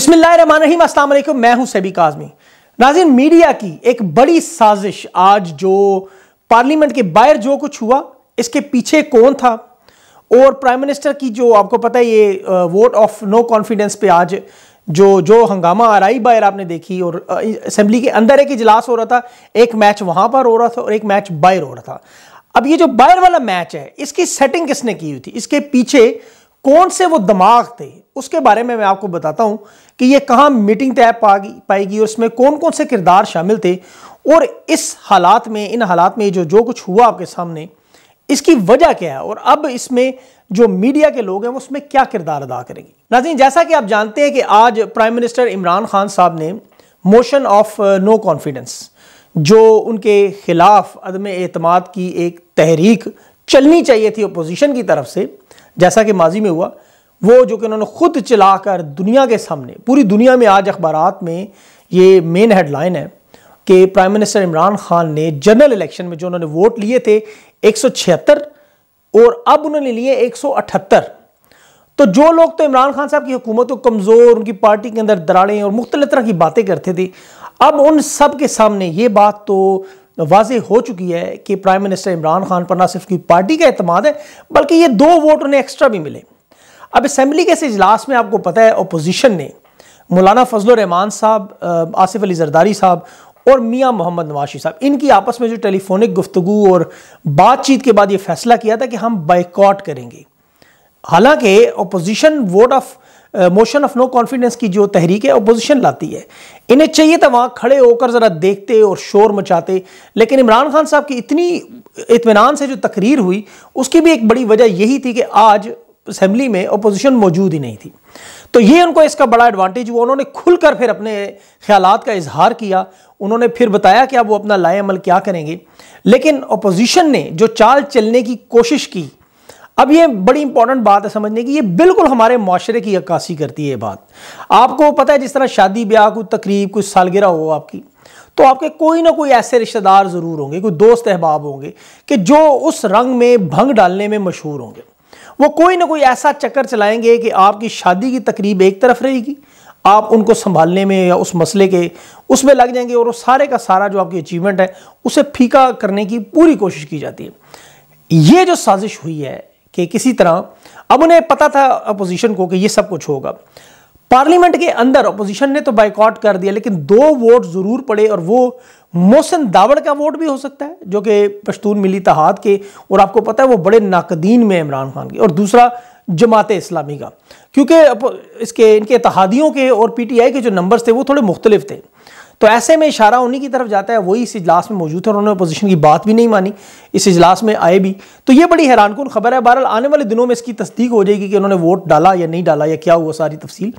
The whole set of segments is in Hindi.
बिस्मिल्लाम मैं हूं सेबी काजमी नाजिन मीडिया की एक बड़ी साजिश आज जो पार्लियामेंट के बाहर जो कुछ हुआ इसके पीछे कौन था और प्राइम मिनिस्टर की जो आपको पता है ये वोट ऑफ नो कॉन्फिडेंस पे आज जो जो हंगामा आ रहा बाहर आपने देखी और असम्बली के अंदर एक इजलास हो रहा था एक मैच वहां पर हो रहा था और एक मैच बाहर हो रहा था अब ये जो बाहर वाला मैच है इसकी सेटिंग किसने की हुई थी इसके पीछे कौन से वो दिमाग थे उसके बारे में मैं आपको बताता हूं कि ये कहाँ मीटिंग तय पाएगी और इसमें कौन कौन से किरदार शामिल थे और इस हालात में इन हालात में जो जो कुछ हुआ आपके सामने इसकी वजह क्या है और अब इसमें जो मीडिया के लोग हैं उसमें क्या किरदार अदा करेंगे नाजीन जैसा कि आप जानते हैं कि आज प्राइम मिनिस्टर इमरान खान साहब ने मोशन ऑफ नो कॉन्फिडेंस जो उनके खिलाफ अदम एतमाद की एक तहरीक चलनी चाहिए थी अपोजिशन की तरफ से जैसा कि माजी में हुआ वो जो कि उन्होंने खुद चलाकर दुनिया के सामने पूरी दुनिया में आज अखबार में ये मेन हेडलाइन है कि प्राइम मिनिस्टर इमरान खान ने जनरल इलेक्शन में जो उन्होंने वोट लिए थे एक और अब उन्होंने लिए एक तो जो लोग तो इमरान खान साहब की हुकूमत को कमज़ोर उनकी पार्टी के अंदर दराड़ें और मुख्तलि तरह की बातें करते थे अब उन सब के सामने ये बात तो वाज हो चुकी है कि प्राइम मिनिस्टर इमरान खान पर ना सिर्फ की पार्टी का अतमाद है बल्कि ये दो वोट उन्हें एक्स्ट्रा भी मिले अब असम्बली के इस इजलास में आपको पता है अपोजिशन ने मौलाना फजल रहमान साहब आसिफ अली जरदारी साहब और मियाँ मोहम्मद नवाशी साहब इनकी आपस में जो टेलीफोनिक गुफ्तु और बातचीत के बाद ये फैसला किया था कि हम बाइकआउट करेंगे हालांकि opposition vote of motion of no confidence की जो तहरीक है अपोजिशन लाती है इन्हें चाहिए था वहाँ खड़े होकर ज़रा देखते और शोर मचाते लेकिन इमरान खान साहब की इतनी इतमान से जो तकरीर हुई उसकी भी एक बड़ी वजह यही थी कि आज असेंबली में अपोजिशन मौजूद ही नहीं थी तो ये उनको इसका बड़ा एडवांटेज हुआ उन्होंने खुलकर फिर अपने ख्याल का इजहार किया उन्होंने फिर बताया कि अब वो अपना लाए अमल क्या करेंगे लेकिन अपोजिशन ने जो चाल चलने की कोशिश की अब ये बड़ी इंपॉर्टेंट बात है समझने की ये बिल्कुल हमारे माशरे की अक्सी करती है ये बात आपको पता है जिस तरह शादी ब्याह कोई तकरीब कोई सालगिरह हो आपकी तो आपके कोई ना कोई ऐसे रिश्तेदार ज़रूर होंगे कोई दोस्त अहबाब होंगे कि जो उस रंग में भंग डालने में मशहूर होंगे वो कोई ना कोई ऐसा चक्कर चलाएंगे कि आपकी शादी की तकरीब एक तरफ रहेगी आप उनको संभालने में या उस मसले के उसमें लग जाएंगे और वो सारे का सारा जो आपकी अचीवमेंट है उसे फीका करने की पूरी कोशिश की जाती है ये जो साजिश हुई है कि किसी तरह अब उन्हें पता था अपोजिशन को कि ये सब कुछ होगा पार्लियामेंट के अंदर अपोजिशन ने तो बाइकआउट कर दिया लेकिन दो वोट जरूर पड़े और वो मोहसिन दावड़ का वोट भी हो सकता है जो कि पश्तून मिली तहाद के और आपको पता है वो बड़े नाकदीन में इमरान खान के और दूसरा जमात इस्लामी का क्योंकि इसके इनके इतिहादियों के और पीटीआई के जो नंबर्स थे वो थोड़े मुख्तलिफ थे तो ऐसे में इशारा उन्हीं की तरफ जाता है वही इस इजलास में मौजूद है उन्होंने अपोजिशन की बात भी नहीं मानी इस इजलास में आए भी तो ये बड़ी हैरानकुन खबर है बहरहाल आने वाले दिनों में इसकी तस्दीक हो जाएगी कि उन्होंने वोट डाला या नहीं डाला या क्या हुआ सारी तफसील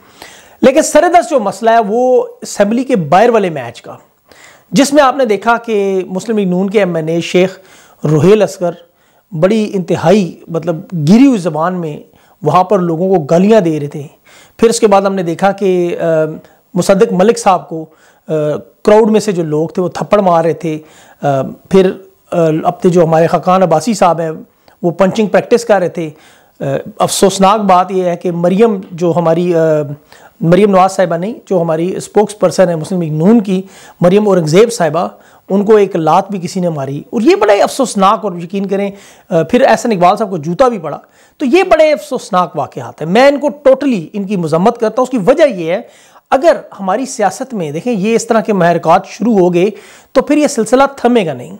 लेकिन सरदस जो मसला है वो असम्बली के बाहर वाले मैच का जिसमें आपने देखा कि मुस्लिम लीग नून के M N A Sheikh Rohail Asghar बड़ी इंतहाई मतलब गिरी हुई ज़बान में वहाँ पर लोगों को गालियाँ दे रहे थे फिर उसके बाद हमने देखा कि मुसदक मलिक साहब को क्राउड में से जो लोग थे वो थप्पड़ मार रहे थे फिर फिर अपने जो हमारे खकान अब्बासी साहब हैं वो पंचिंग प्रैक्टिस कर रहे थे अफसोसनाक बात यह है कि मरियम जो हमारी मरीम मरियम नवाज साहिबा नहीं जो हमारी स्पोक्स पर्सन है मुस्लिम लीग नून की मरियम औरंगज़ेब साहिबा उनको एक लात भी किसी ने मारी और ये बड़े अफसोसनाक और यकीन करें फिर एहसन इकबाल साहब को जूता भी पड़ा तो ये बड़े अफसोसनाक वाक़ हैं मैं इनको टोटली इनकी मजम्मत करता हूँ उसकी वजह यह है अगर हमारी सियासत में देखें ये इस तरह के महरकत शुरू हो गए तो फिर ये सिलसिला थमेगा नहीं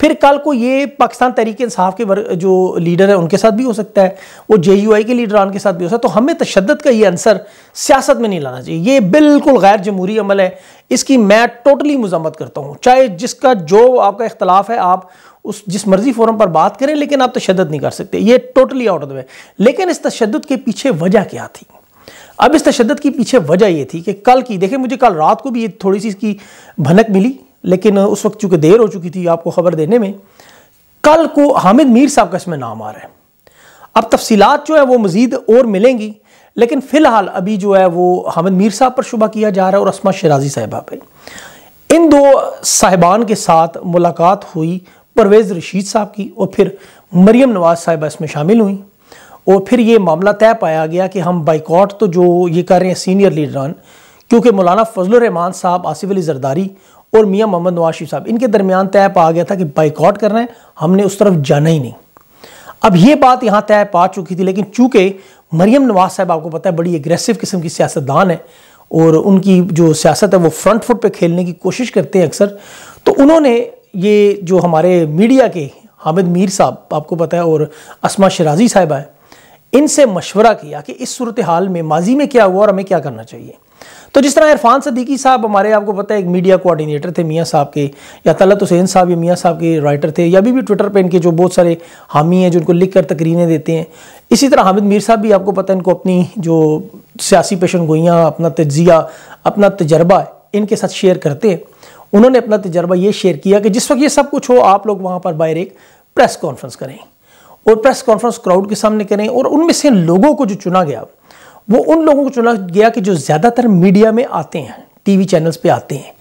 फिर कल को ये पाकिस्तान तहरीक इंसाफ के जो लीडर है उनके साथ भी हो सकता है वो जे यू आई के लीडर उनके साथ भी हो सकता है तो हमें तशद का ये आंसर सियासत में नहीं लाना चाहिए ये बिल्कुल गैर जमहूरी अमल है इसकी मैं टोटली मजम्मत करता हूँ चाहे जिसका जो आपका इख्तलाफ है आप उस जिस मर्जी फोरम पर बात करें लेकिन आप तशद नहीं कर सकते ये totally out of the way लेकिन इस तशद के पीछे वजह क्या थी अब इस तशद की पीछे वजह ये थी कि कल की देखें मुझे कल रात को भी ये थोड़ी सी इसकी भनक मिली लेकिन उस वक्त चूँकि देर हो चुकी थी आपको खबर देने में कल को हामिद मीर साहब का इसमें नाम आ रहा है अब तफसीत जो है वो मज़ीद और मिलेंगी लेकिन फ़िलहाल अभी जो है वो हामिद मीर साहब पर शुभ किया जा रहा है और असमा शराजी साहिबा पर इन दो साहिबान के साथ मुलाकात हुई परवेज़ रशीद साहब की और फिर मरियम नवाज़ साहिबा इसमें शामिल हुई और फिर ये मामला तय पाया गया कि हम बाइकआउट तो जो ये कर रहे हैं सीनियर लीडरान क्योंकि मौलाना फजल रहमान साहब आसिफ अली जरदारी और मियाँ मोहम्मद नवाज साहब इनके दरमियान तय पा गया था कि बाइकआउट रहे हैं हमने उस तरफ जाना ही नहीं अब ये बात यहाँ तय पा चुकी थी लेकिन चूंकि मरियम नवाज साहब आपको पता है बड़ी एग्रेसिव किस्म की सियासतदान है और उनकी जो सियासत है वो फ्रंट फुट पे खेलने की कोशिश करते हैं अक्सर तो उन्होंने ये जो हमारे मीडिया के हामिद मीर साहब आपको पता है और असमा शराजी साहब आए इनसे मशवरा किया कि इस सूरत हाल में माजी में क्या हुआ और हमें क्या करना चाहिए तो जिस तरह इरफान सदीकी साहब हमारे आपको पता है एक मीडिया कोऑर्डिनेटर थे मियाँ साहब के या तलत हुसैन साहब या मियाँ साहब के राइटर थे या अभी भी ट्विटर पे इनके जो बहुत सारे हामी हैं जो इनको लिख कर तकरीरें देते हैं इसी तरह हामिद मीर साहब भी आपको पता है इनको अपनी जो सियासी पेशन गोइयाँ अपना तजिया अपना तजर्बा इनके साथ शेयर करते हैं उन्होंने अपना तजर्बा ये शेयर किया कि जिस वक्त ये सब कुछ हो आप लोग वहाँ पर बाहर एक प्रेस कॉन्फ्रेंस करें और प्रेस कॉन्फ्रेंस क्राउड के सामने करें और उनमें से लोगों को जो चुना गया वो उन लोगों को चुना गया कि जो ज़्यादातर मीडिया में आते हैं टीवी चैनल्स पे आते हैं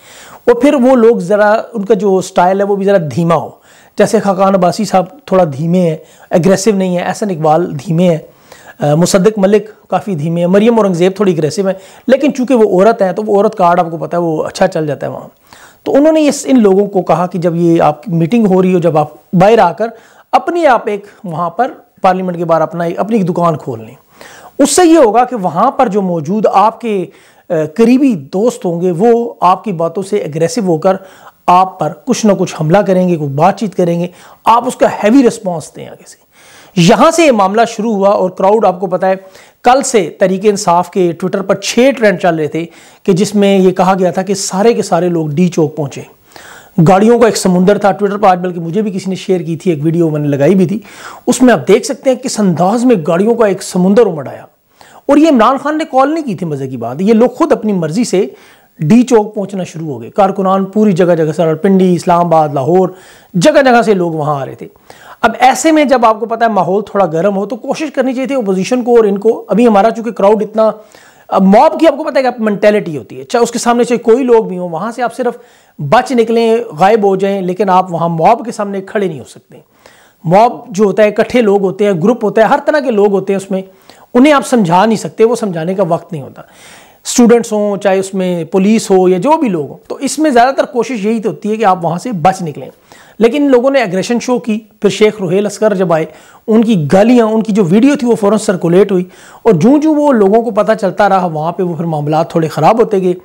और फिर वो लोग ज़रा उनका जो स्टाइल है वो भी ज़रा धीमा हो जैसे खाकान अब्बासी साहब थोड़ा धीमे हैं एग्रेसिव नहीं है एहसन इकबाल धीमे हैं मुसद्दक मलिक काफ़ी धीमे हैं मरियम औरंगज़ेब थोड़ी एग्रेसिव है लेकिन चूंकि वो औरत हैं तो वो औरत कार्ड आपको पता है वो अच्छा चल जाता है वहाँ तो उन्होंने इस इन लोगों को कहा कि जब ये आपकी मीटिंग हो रही हो जब आप बाहर आकर अपने आप एक वहाँ पर पार्लियामेंट के बाहर अपना अपनी एक दुकान खोल लें उससे ये होगा कि वहाँ पर जो मौजूद आपके करीबी दोस्त होंगे वो आपकी बातों से एग्रेसिव होकर आप पर कुछ ना कुछ हमला करेंगे कुछ बातचीत करेंगे आप उसका हैवी रिस्पॉन्स दें आगे से यहाँ से ये मामला शुरू हुआ और क्राउड आपको पता है कल से तरीके इंसाफ के ट्विटर पर छः ट्रेंड चल रहे थे कि जिसमें ये कहा गया था कि सारे के सारे लोग डी चौक पहुँचे गाड़ियों का एक समुंदर था ट्विटर पर आज बल्कि मुझे भी किसी ने शेयर की थी एक वीडियो मैंने लगाई भी थी उसमें आप देख सकते हैं किस अंदाज में गाड़ियों का एक समुंदर उमड़ आया और ये इमरान खान ने कॉल नहीं की थी मज़े की बात ये लोग खुद अपनी मर्जी से डी चौक पहुंचना शुरू हो गए कारकुनान पूरी जगह जगह सरपिंडी इस्लामाबाद लाहौर जगह जगह से लोग वहां आ रहे थे अब ऐसे में जब आपको पता है माहौल थोड़ा गर्म हो तो कोशिश करनी चाहिए थी अपोजिशन को और इनको अभी हमारा चूंकि क्राउड इतना अब मॉब की आपको पता है कि आप मैंटेलिटी होती है चाहे उसके सामने चाहे कोई लोग भी हो वहां से आप सिर्फ बच निकलें गायब हो जाएं लेकिन आप वहाँ मॉब के सामने खड़े नहीं हो सकते मॉब जो होता है इकट्ठे लोग होते हैं ग्रुप होता है हर तरह के लोग होते हैं उसमें उन्हें आप समझा नहीं सकते वो समझाने का वक्त नहीं होता स्टूडेंट्स हों चाहे उसमें पुलिस हो या जो भी लोग हों तो इसमें ज़्यादातर कोशिश यही तो होती है कि आप वहाँ से बच निकलें लेकिन लोगों ने एग्रेशन शो की फिर शेख रुहेल असगर जब आए उनकी गालियाँ उनकी जो वीडियो थी वो फ़ौर सर्कुलेट हुई और जूँ जूँ वो लोगों को पता चलता रहा वहाँ पर वो फिर मामला थोड़े ख़राब होते गए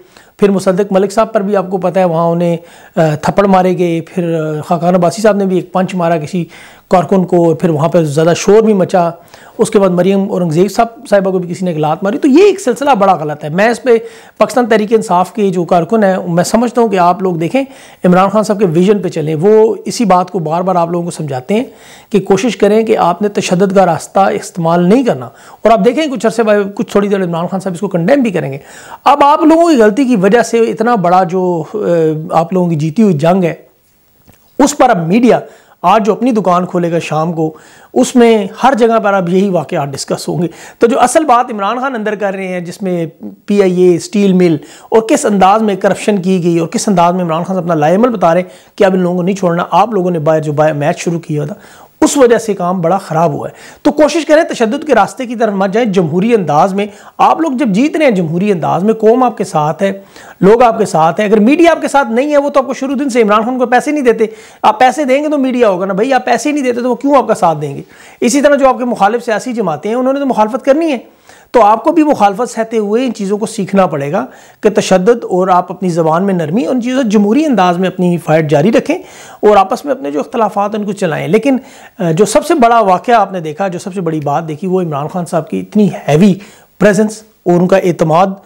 फिर मुसदक मलिक साहब पर भी आपको पता है वहाँ उन्हें थप्पड़ मारे गए फिर खाकान अब्बासी साहब ने भी एक पंच मारा किसी कारकुन को फिर वहाँ पर ज़्यादा शोर भी मचा उसके बाद मरीम औरंगज़ेब साहब साहिबा को भी किसी ने एक लात मारी तो ये एक सिलसिला बड़ा गलत है मैं इस पर पाकिस्तान तहरीक इंसाफ के जो कारकुन हैं मैं समझता हूँ कि आप लोग देखें इमरान खान साहब के विजन पर चलें वो इसी बात को बार बार आप लोगों को समझाते हैं कि कोशिश करें कि आप आपने तशद का रास्ता इस्तेमाल नहीं करना और आप देखें कुछ अरसे भाई कुछ थोड़ी देर इमरान खान साहब इसको कंडेम भी करेंगे अब आप लोगों की गलती की वजह से इतना बड़ा जो आप लोगों की जीती हुई जंग है उस पर अब मीडिया आज जो अपनी दुकान खोलेगा शाम को उसमें हर जगह पर अब यही वाक़ डिस्कस होंगे तो जो असल बात इमरान खान अंदर कर रहे हैं जिसमें P I A steel mill और किस अंदाज में करप्शन की गई और किस अंदाज में इमरान खान अपना लाइमल बता रहे हैं कि अब इन लोगों को नहीं छोड़ना आप लोगों ने बाहर जो बाय मैच शुरू किया था उस वजह से काम बड़ा ख़राब हुआ है तो कोशिश करें तशद के रास्ते की तरफ मत जाए जमहूरी अंदाज में आप लोग जब जीत रहे हैं जमहूरी अंदाज में कौम आपके साथ है लोग आपके साथ है अगर मीडिया आपके साथ नहीं है वो तो आपको शुरू दिन से इमरान खान को पैसे नहीं देते आप पैसे देंगे तो मीडिया होगा ना भाई आप पैसे नहीं देते तो वो क्यों आपका साथ देंगे इसी तरह जो आपके मुखालिफ सियासी जमाते हैं उन्होंने तो मुखालफत करनी है तो आपको भी मुखालफत सहते हुए इन चीज़ों को सीखना पड़ेगा कि तशद और आप अपनी ज़बान में नरमी और चीज़ों जमहूरी अंदाज में अपनी फाइट जारी रखें और आपस में अपने जो अख्तलाफा उनको चलाएँ लेकिन जो सबसे बड़ा वाक़ आपने देखा जो सबसे बड़ी बात देखी वो इमरान खान साहब की इतनी हैवी प्रजेंस और उनका अतमाद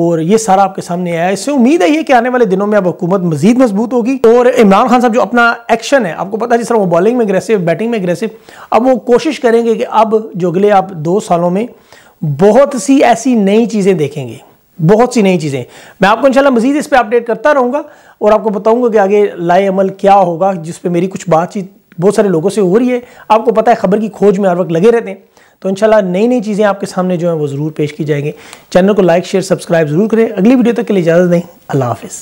और ये सारा आपके सामने आया इससे उम्मीद है ये कि आने वाले दिनों में अब हुकूमत मजीद मजबूत होगी और इमरान खान साहब जो अपना एक्शन है आपको पता है जिस तरह वो बॉलिंग में अग्रेसिव बैटिंग में अग्रेसिव अब वो कोशिश करेंगे कि अब जो अगले आप दो सालों में बहुत सी ऐसी नई चीज़ें देखेंगे बहुत सी नई चीज़ें मैं आपको इंशाल्लाह मजीद इस पर अपडेट करता रहूँगा और आपको बताऊँगा कि आगे लाए अमल क्या होगा जिस पर मेरी कुछ बातचीत बहुत सारे लोगों से हो रही है आपको पता है खबर की खोज में हर वक्त लगे रहते हैं तो इंशाल्लाह नई नई चीज़ें आपके सामने जो है वो ज़रूर पेश की जाएंगी चैनल को लाइक शेयर सब्सक्राइब जरूर करें अगली वीडियो तक के लिए इजाज़त दें अल्लाह हाफिज़